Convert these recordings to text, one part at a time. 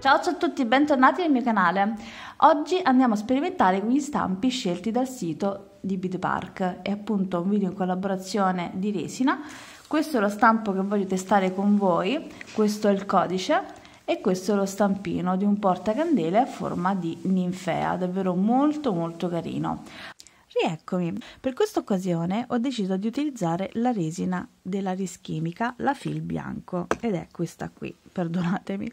Ciao, ciao a tutti, bentornati nel mio canale. Oggi andiamo a sperimentare gli stampi scelti dal sito di Beat Park. È appunto un video in collaborazione di Resina. Questo è lo stampo che voglio testare con voi, questo è il codice e questo è lo stampino di un portacandele a forma di ninfea, davvero molto molto carino. Rieccomi. Per questa occasione ho deciso di utilizzare la resina della Rischimica, la Fil Bianco, ed è questa qui, perdonatemi,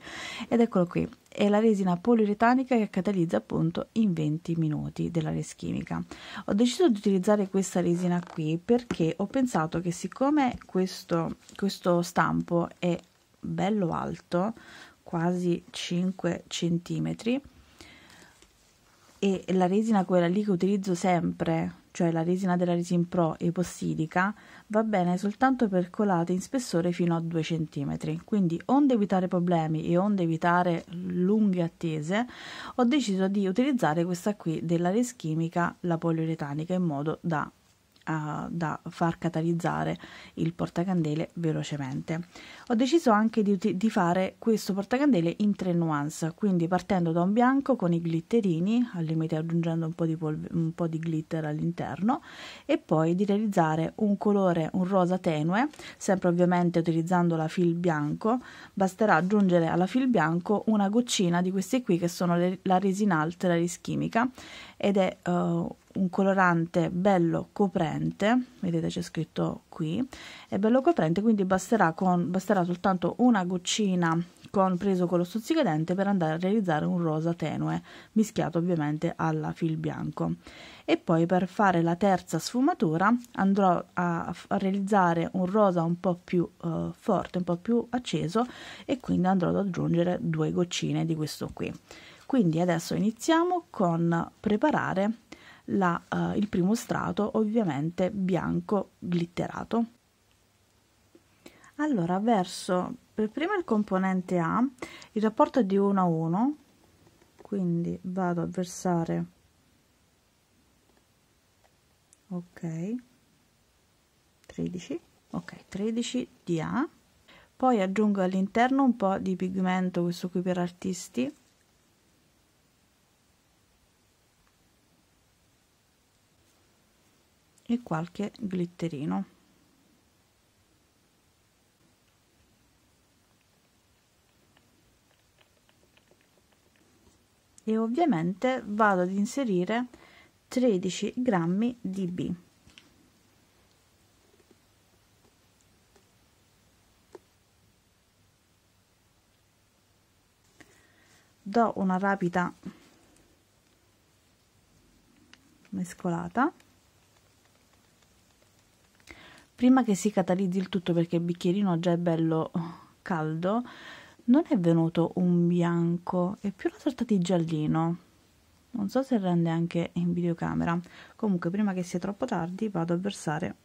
ed eccolo qui. È la resina poliuretanica che catalizza appunto in 20 minuti della Rischimica. Ho deciso di utilizzare questa resina qui perché ho pensato che siccome questo, questo stampo è bello alto, quasi 5 centimetri, e la resina quella lì che utilizzo sempre, cioè la resina della Resin Pro epossidica, va bene soltanto per colate in spessore fino a 2 cm. Quindi, onde evitare problemi e onde evitare lunghe attese, ho deciso di utilizzare questa qui della Reschimica, la poliuretanica, in modo da uh, da far catalizzare il portacandele velocemente. Ho deciso anche di, di, fare questo portacandele in tre nuance, quindi partendo da un bianco con i glitterini, al limite aggiungendo un po' di, un po di glitter all'interno, e poi di realizzare un colore, un rosa tenue, sempre ovviamente utilizzando la fil bianco, basterà aggiungere alla fil bianco una goccina di queste qui che sono le, la resin alt, la reschimica, ed è uh, un colorante bello coprente, vedete c'è scritto qui, è bello coprente quindi basterà, con, basterà soltanto una goccina con, preso con lo stuzzicadente per andare a realizzare un rosa tenue, mischiato ovviamente alla fil bianco. E poi per fare la terza sfumatura andrò a, a realizzare un rosa un po' più eh, forte, un po' più acceso e quindi andrò ad aggiungere due goccine di questo qui. Quindi adesso iniziamo con preparare la, eh, il primo strato ovviamente bianco glitterato. Allora, verso per prima il componente A, il rapporto è di 1 a 1, quindi vado a versare ok 13 ok 13 di A poi aggiungo all'interno un po' di pigmento questo qui per artisti e qualche glitterino e ovviamente vado ad inserire 13 grammi di B do una rapida mescolata prima che si catalizzi il tutto perché il bicchierino già è bello caldo, non è venuto un bianco, è più una sorta di giallino. Non so se rende anche in videocamera. Comunque, prima che sia troppo tardi, vado a versare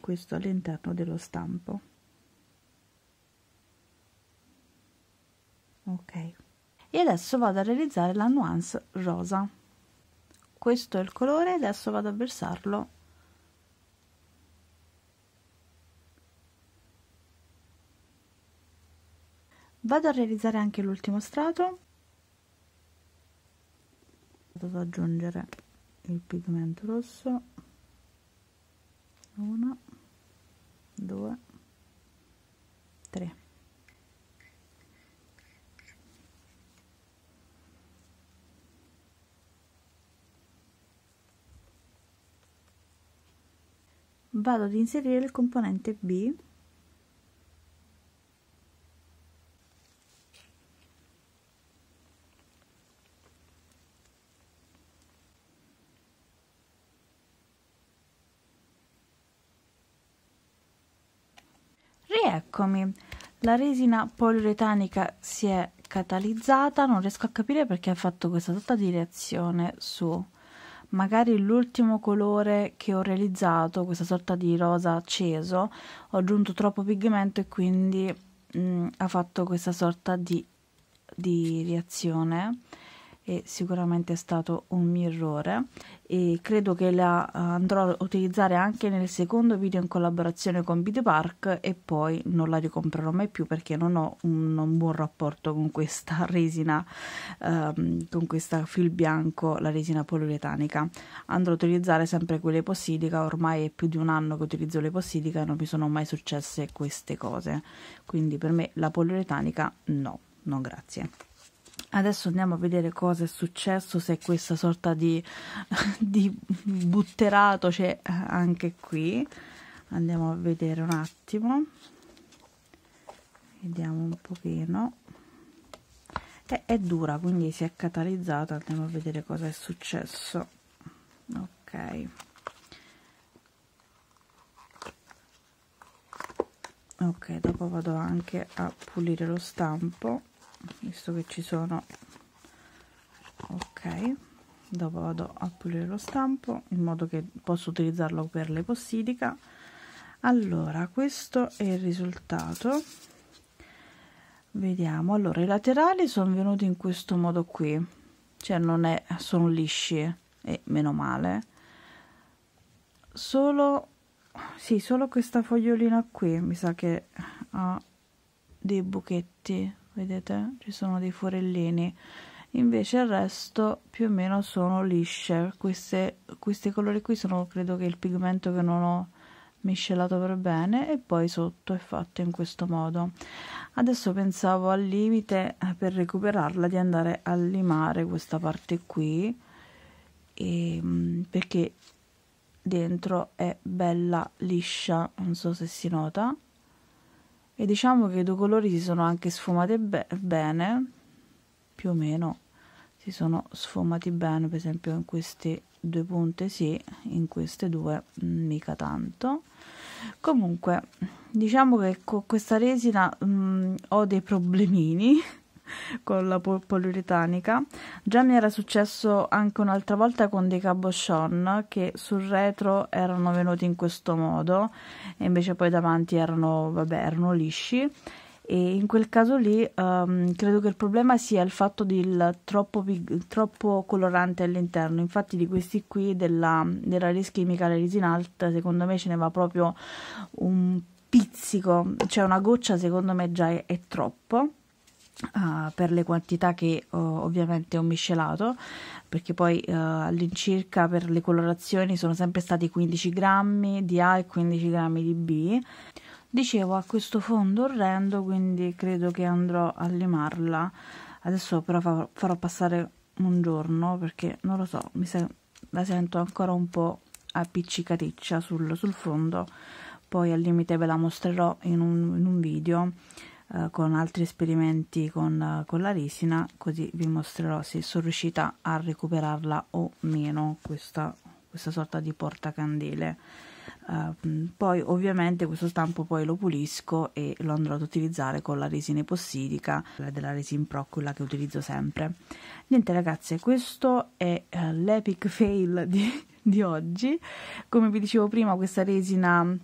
questo all'interno dello stampo. Ok. E adesso vado a realizzare la nuance rosa. Questo è il colore, adesso vado a versarlo vado a realizzare anche l'ultimo strato vado ad aggiungere il pigmento rosso 1 2 3 vado ad inserire il componente B Eccomi. La resina poliuretanica si è catalizzata, non riesco a capire perché ha fatto questa sorta di reazione su magari l'ultimo colore che ho realizzato, questa sorta di rosa acceso, ho aggiunto troppo pigmento e quindi mh, mm, ha fatto questa sorta di, di reazione è sicuramente stato un mio errore e credo che la eh, andrò a utilizzare anche nel secondo video in collaborazione con Beat Park e poi non la ricomprerò mai più perché non ho un, un buon rapporto con questa resina ehm, con questa fil bianco la resina poliuretanica andrò a utilizzare sempre quelle epossidica ormai è più di un anno che utilizzo le l'epossidica e non mi sono mai successe queste cose quindi per me la poliuretanica no non grazie Adesso andiamo a vedere cosa è successo, se questa sorta di, di butterato c'è anche qui. Andiamo a vedere un attimo. Vediamo un pochino. È, eh, è dura, quindi si è catalizzata. Andiamo a vedere cosa è successo. Ok. ok dopo vado anche a pulire lo stampo visto che ci sono ok dopo vado a pulire lo stampo in modo che posso utilizzarlo per le possidica allora questo è il risultato vediamo allora i laterali sono venuti in questo modo qui cioè non è sono lisci e meno male solo sì solo questa fogliolina qui mi sa che ha dei buchetti vedete ci sono dei forellini invece il resto più o meno sono lisce Queste, questi colori qui sono credo che il pigmento che non ho miscelato per bene e poi sotto è fatto in questo modo adesso pensavo al limite eh, per recuperarla di andare a limare questa parte qui e, ehm, perché dentro è bella liscia non so se si nota e diciamo che i due colori si sono anche sfumati be bene più o meno si sono sfumati bene per esempio in queste due punte sì in queste due mm, mica tanto comunque diciamo che con questa resina mh, mm, ho dei problemini con la pol- poliuretanica. Già mi era successo anche un'altra volta con dei cabochon che sul retro erano venuti in questo modo e invece poi davanti erano, vabbè, erano lisci. E in quel caso lì um, credo che il problema sia il fatto del troppo, pig- troppo colorante all'interno infatti di questi qui della, della Chimica la Resinalt secondo me ce ne va proprio un pizzico cioè una goccia secondo me già è, è troppo Uh, per le quantità che uh, ovviamente ho miscelato perché poi uh, all'incirca per le colorazioni sono sempre stati 15 grammi di A e 15 grammi di B dicevo a questo fondo orrendo quindi credo che andrò a limarla adesso però fa farò passare un giorno perché non lo so mi se la sento ancora un po' appiccicaticcia sul, sul fondo poi al limite ve la mostrerò in un, in un video eh, con altri esperimenti con, eh, con, la resina così vi mostrerò se sono riuscita a recuperarla o meno questa, questa sorta di portacandele eh, poi ovviamente questo stampo poi lo pulisco e lo andrò ad utilizzare con la resina epossidica della resin pro quella che utilizzo sempre niente ragazze questo è eh, l'epic fail di, di oggi come vi dicevo prima questa resina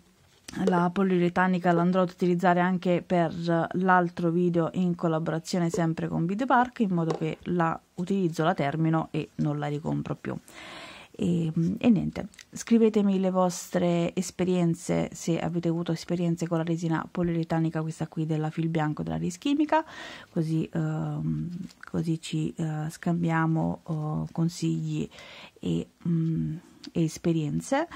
la poliuretanica l'andrò ad utilizzare anche per l'altro video in collaborazione sempre con Videopark in modo che la utilizzo, la termino e non la ricompro più e, ehm, e, niente, scrivetemi le vostre esperienze se avete avuto esperienze con la resina poliuretanica questa qui della Fil Bianco della Rischimica così, ehm, così ci eh, scambiamo eh, consigli e, mh, mm, e esperienze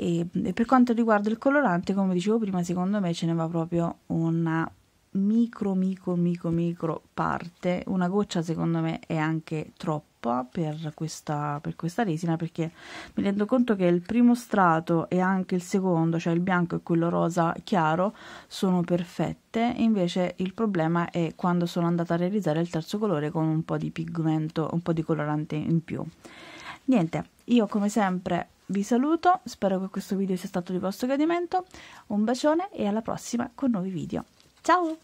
e, e per quanto riguarda il colorante, come dicevo prima, secondo me ce ne va proprio una micro, micro, micro, micro parte. Una goccia secondo me è anche troppa per questa, per questa resina perché mi rendo conto che il primo strato e anche il secondo, cioè il bianco e quello rosa chiaro, sono perfette. Invece il problema è quando sono andata a realizzare il terzo colore con un po' di pigmento, un po' di colorante in più. Niente, io come sempre vi saluto, spero che questo video sia stato di vostro gradimento, un bacione e alla prossima con nuovi video. Ciao!